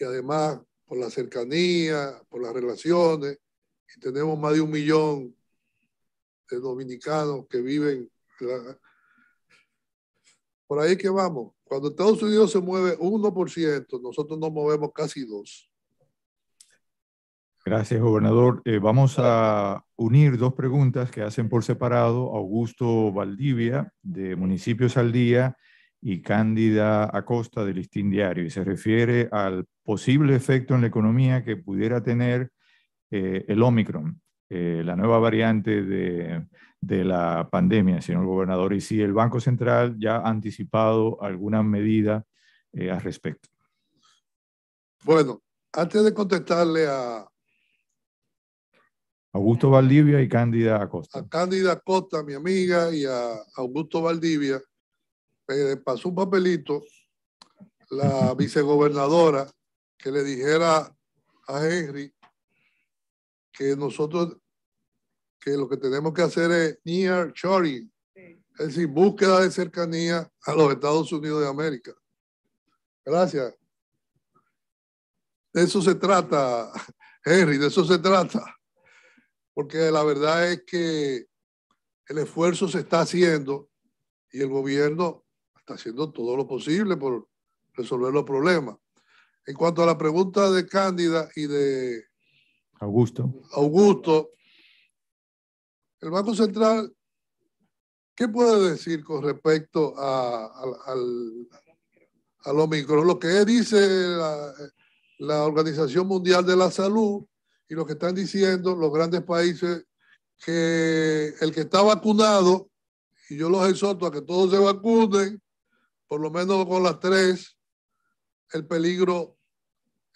y además por la cercanía, por las relaciones, y tenemos más de un millón de dominicanos que viven por ahí que vamos. Cuando Estados Unidos se mueve 1%, nosotros nos movemos casi 2%. Gracias, gobernador. Eh, vamos a unir dos preguntas que hacen por separado Augusto Valdivia, de Municipios al Día, y Cándida Acosta, del Listín Diario, y se refiere al posible efecto en la economía que pudiera tener eh, el Omicron, eh, la nueva variante de, de la pandemia, señor gobernador, y si el Banco Central ya ha anticipado alguna medida eh, al respecto. Bueno, antes de contestarle a Augusto Valdivia y Cándida Acosta. A Cándida Acosta, mi amiga, y a Augusto Valdivia, eh, pasó un papelito la vicegobernadora que le dijera a Henry que nosotros que lo que tenemos que hacer es near shoring, es decir, búsqueda de cercanía a los Estados Unidos de América. Gracias. De eso se trata, Henry, de eso se trata. Porque la verdad es que el esfuerzo se está haciendo y el gobierno está haciendo todo lo posible por resolver los problemas. En cuanto a la pregunta de Cándida y de Augusto. Augusto, el Banco Central, ¿qué puede decir con respecto a, lo al, Lo que dice la, la Organización Mundial de la Salud y lo que están diciendo los grandes países que el que está vacunado, y yo los exhorto a que todos se vacunen, por lo menos con las tres, el peligro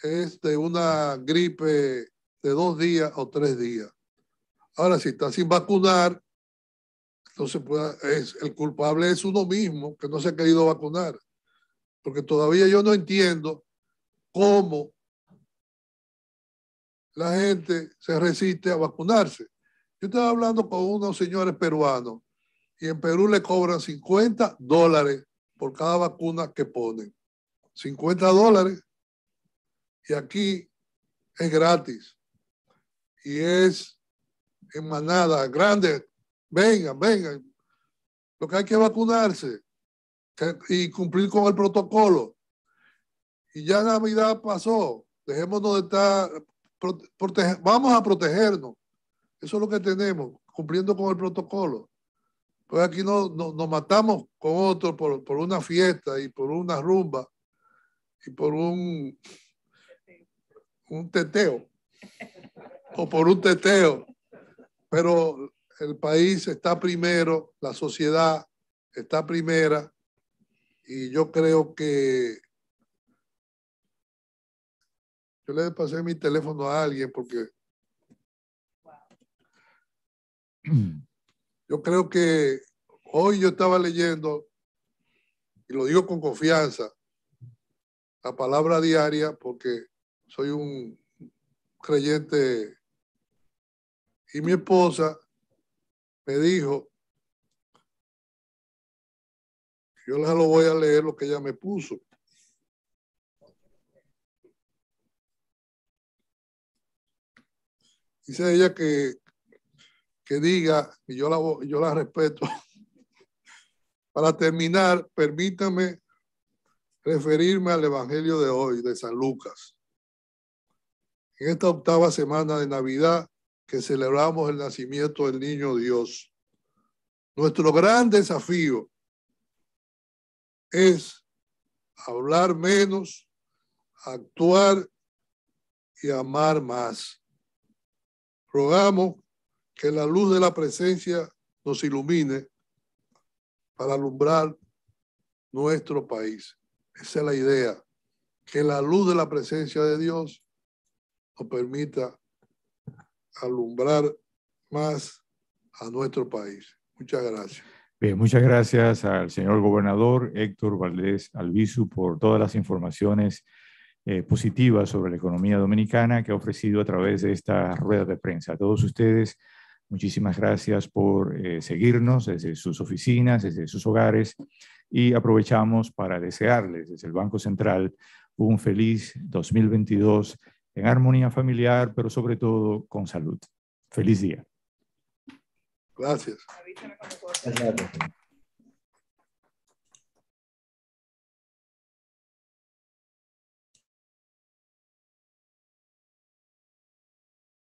es de una gripe de dos días o tres días. Ahora, si está sin vacunar, entonces es, el culpable es uno mismo que no se ha querido vacunar. Porque todavía yo no entiendo cómo la gente se resiste a vacunarse. Yo estaba hablando con unos señores peruanos y en Perú le cobran 50 dólares por cada vacuna que ponen. 50 dólares. Y aquí es gratis. Y es en manada, grande vengan, vengan. Lo que hay que vacunarse y cumplir con el protocolo. Y ya Navidad pasó, dejémonos de estar, vamos a protegernos. Eso es lo que tenemos, cumpliendo con el protocolo. Pues aquí no, nos matamos con otro por, por una fiesta y por una rumba y por un, un teteo o por un teteo pero el país está primero, la sociedad está primera y yo creo que yo le pasé mi teléfono a alguien porque yo creo que hoy yo estaba leyendo, y lo digo con confianza, la palabra diaria porque soy un creyente y mi esposa me dijo, yo les lo voy a leer lo que ella me puso. Dice ella que, que diga, y yo la, yo la respeto. Para terminar, permítame referirme al Evangelio de hoy, de San Lucas. En esta octava semana de Navidad, que celebramos el nacimiento del niño Dios. Nuestro gran desafío es hablar menos, actuar y amar más. Rogamos que la luz de la presencia nos ilumine para alumbrar nuestro país. Esa es la idea, que la luz de la presencia de Dios nos permita alumbrar más a nuestro país. Muchas gracias. Bien, muchas gracias al señor gobernador Héctor Valdés Albizu por todas las informaciones eh, positivas sobre la economía dominicana que ha ofrecido a través de esta rueda de prensa. A todos ustedes, muchísimas gracias por eh, seguirnos desde sus oficinas, desde sus hogares y aprovechamos para desearles desde el Banco Central un feliz 2022 en armonía familiar, pero sobre todo con salud. Feliz día. Gracias.